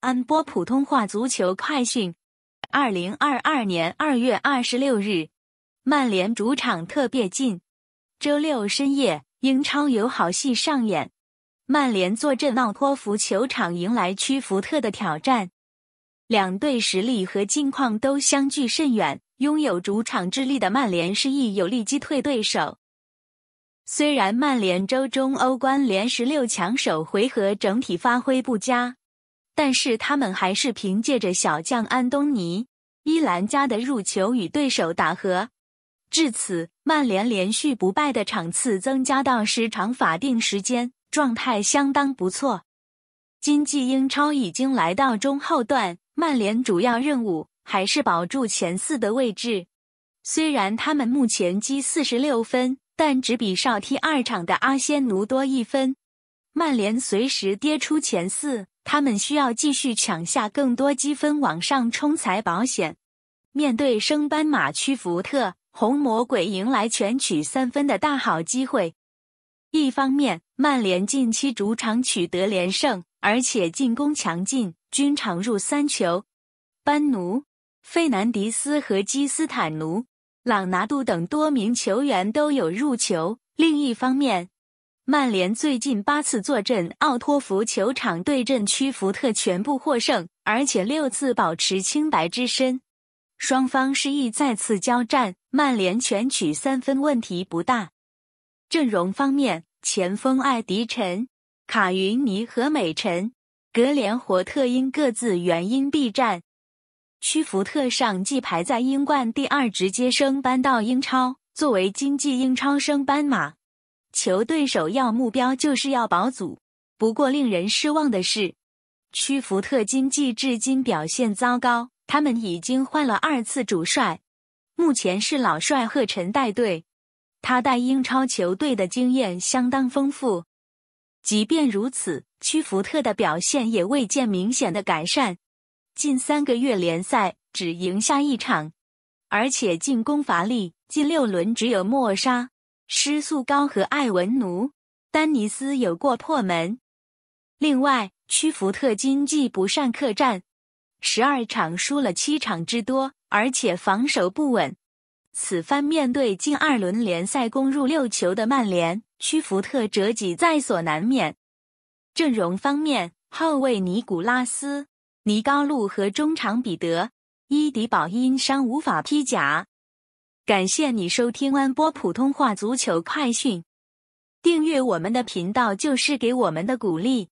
安波普通话足球快讯：二零二二年二月二十六日，曼联主场特别近。周六深夜，英超有好戏上演，曼联坐镇奥托福球场，迎来屈福特的挑战。两队实力和近况都相距甚远，拥有主场之力的曼联是必有力击退对手。虽然曼联周中欧冠联十六强首回合整体发挥不佳。但是他们还是凭借着小将安东尼·伊兰加的入球与对手打和。至此，曼联连续不败的场次增加到十场法定时间，状态相当不错。今季英超已经来到中后段，曼联主要任务还是保住前四的位置。虽然他们目前积四十六分，但只比少踢二场的阿仙奴多一分，曼联随时跌出前四。他们需要继续抢下更多积分，往上冲才保险。面对升班马区福特，红魔鬼迎来全取三分的大好机会。一方面，曼联近期主场取得连胜，而且进攻强劲，均场入三球。班奴、费南迪斯和基斯坦奴·朗拿度等多名球员都有入球。另一方面，曼联最近八次坐镇奥托福球场对阵屈福特全部获胜，而且六次保持清白之身。双方失意再次交战，曼联全取三分问题不大。阵容方面，前锋艾迪臣、卡云尼和美臣、格连霍特因各自原因避战。屈福特上季排在英冠第二，直接升班到英超，作为经济英超升班马。球队首要目标就是要保组。不过令人失望的是，屈福特今季至今表现糟糕。他们已经换了二次主帅，目前是老帅赫辰带队。他带英超球队的经验相当丰富。即便如此，屈福特的表现也未见明显的改善。近三个月联赛只赢下一场，而且进攻乏力，近六轮只有莫杀。施素高和艾文奴、丹尼斯有过破门。另外，屈福特经济不善客战，十二场输了七场之多，而且防守不稳。此番面对近二轮联赛攻入六球的曼联，屈福特折戟在所难免。阵容方面，后卫尼古拉斯、尼高路和中场彼得伊迪堡因伤无法披甲。感谢你收听安波普通话足球快讯，订阅我们的频道就是给我们的鼓励。